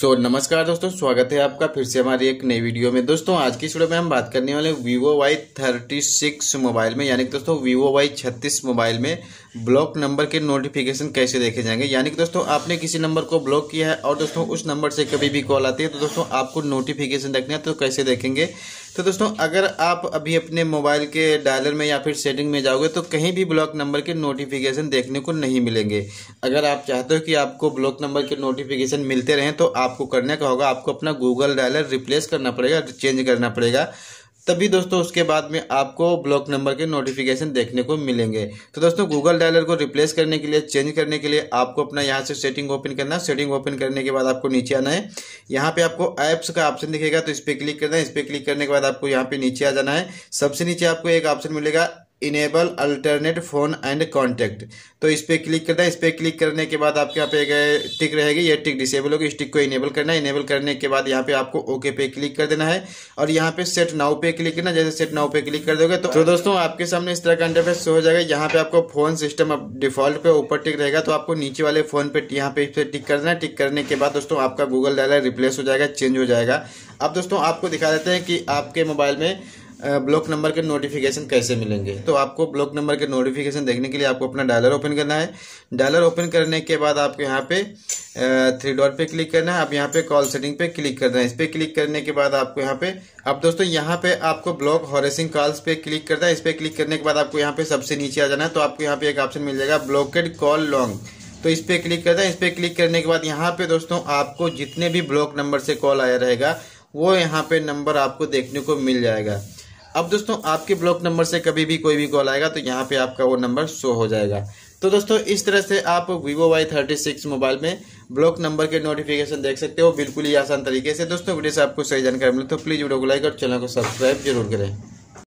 सो so, नमस्कार दोस्तों स्वागत है आपका फिर से हमारी एक नई वीडियो में दोस्तों आज की वीडियो में हम बात करने वाले Vivo Y thirty six mobile में यानी कि दोस्तों वीवो वाई छत्तीस मोबाइल में ब्लॉक नंबर के नोटिफिकेशन कैसे देखे जाएंगे यानी कि दोस्तों आपने किसी नंबर को ब्लॉक किया है और दोस्तों उस नंबर से कभी भी कॉल आती है तो दोस्तों आपको नोटिफिकेशन देखना है तो कैसे देखेंगे तो दोस्तों अगर आप अभी अपने मोबाइल के डायलर में या फिर सेटिंग में जाओगे तो कहीं भी ब्लॉक नंबर के नोटिफिकेशन देखने को नहीं मिलेंगे अगर आप चाहते हो कि आपको ब्लॉक नंबर के नोटिफिकेशन मिलते रहें तो आपको करने का होगा आपको अपना गूगल डायलर रिप्लेस करना पड़ेगा चेंज करना पड़ेगा तभी दोस्तों उसके बाद में आपको ब्लॉक नंबर के नोटिफिकेशन देखने को मिलेंगे तो दोस्तों गूगल डायलर को रिप्लेस करने के लिए चेंज करने के लिए आपको अपना यहाँ से सेटिंग ओपन करना है सेटिंग ओपन करने के बाद आपको नीचे आना है यहाँ पे आपको ऐप्स का ऑप्शन दिखेगा तो इस पर क्लिक करना है इस पर क्लिक करने के बाद आपको यहाँ पे नीचे आ जाना है सबसे नीचे आपको एक ऑप्शन मिलेगा enable alternate phone and contact तो इस पर क्लिक करना है इस पर क्लिक करने के बाद आपके यहाँ पे टिक रहेगी ये टिक डिसेबल होगी इस टिक को इनेबल करना है इनेबल करने के बाद यहाँ पे आपको ओके पे क्लिक कर देना है और यहाँ पे सेट नाउ पे क्लिक करना जैसे सेट नाउ पे क्लिक कर दोगे तो, तो दोस्तों आपके सामने इस तरह का इंटरफेस हो जाएगा यहाँ पे आपको फोन सिस्टम अब डिफॉल्ट पे ऊपर टिक रहेगा तो आपको नीचे वाले फोन पे यहाँ पे इस पर टिक देना है टिक करने के बाद दोस्तों आपका गूगल डायलर रिप्लेस हो जाएगा चेंज हो जाएगा अब दोस्तों आपको दिखा देते हैं कि आपके मोबाइल में ब्लॉक नंबर के नोटिफिकेशन कैसे मिलेंगे तो आपको ब्लॉक नंबर के नोटिफिकेशन देखने के लिए आपको अपना डायलर ओपन करना है डायलर ओपन करने के बाद आपको यहाँ पे थ्री डॉट पे क्लिक करना है आप यहाँ पे कॉल सेटिंग पे क्लिक करना है इस पर क्लिक करने के बाद आपको यहाँ पे अब दोस्तों यहाँ पे आपको ब्लॉक हॉरेसिंग कॉल्स पे क्लिक करना है इस पर क्लिक करने के बाद आपको यहाँ पे सबसे नीचे आ जाना है तो आपको यहाँ पे एक ऑप्शन मिल जाएगा ब्लॉकेड कॉल लॉन्ग तो इस पर क्लिक करना है इस पर क्लिक करने के बाद यहाँ पे दोस्तों आपको जितने भी ब्लॉक नंबर से कॉल आया रहेगा वो यहाँ पे नंबर आपको देखने को मिल जाएगा अब दोस्तों आपके ब्लॉक नंबर से कभी भी कोई भी कॉल आएगा तो यहाँ पे आपका वो नंबर शो हो जाएगा तो दोस्तों इस तरह से आप Vivo Y thirty six mobile में ब्लॉक नंबर के नोटिफिकेशन देख सकते हो बिल्कुल ही आसान तरीके से दोस्तों वीडियो से आपको सही जानकारी मिले तो प्लीज़ वीडियो को लाइक और चैनल को सब्सक्राइब जरूर करें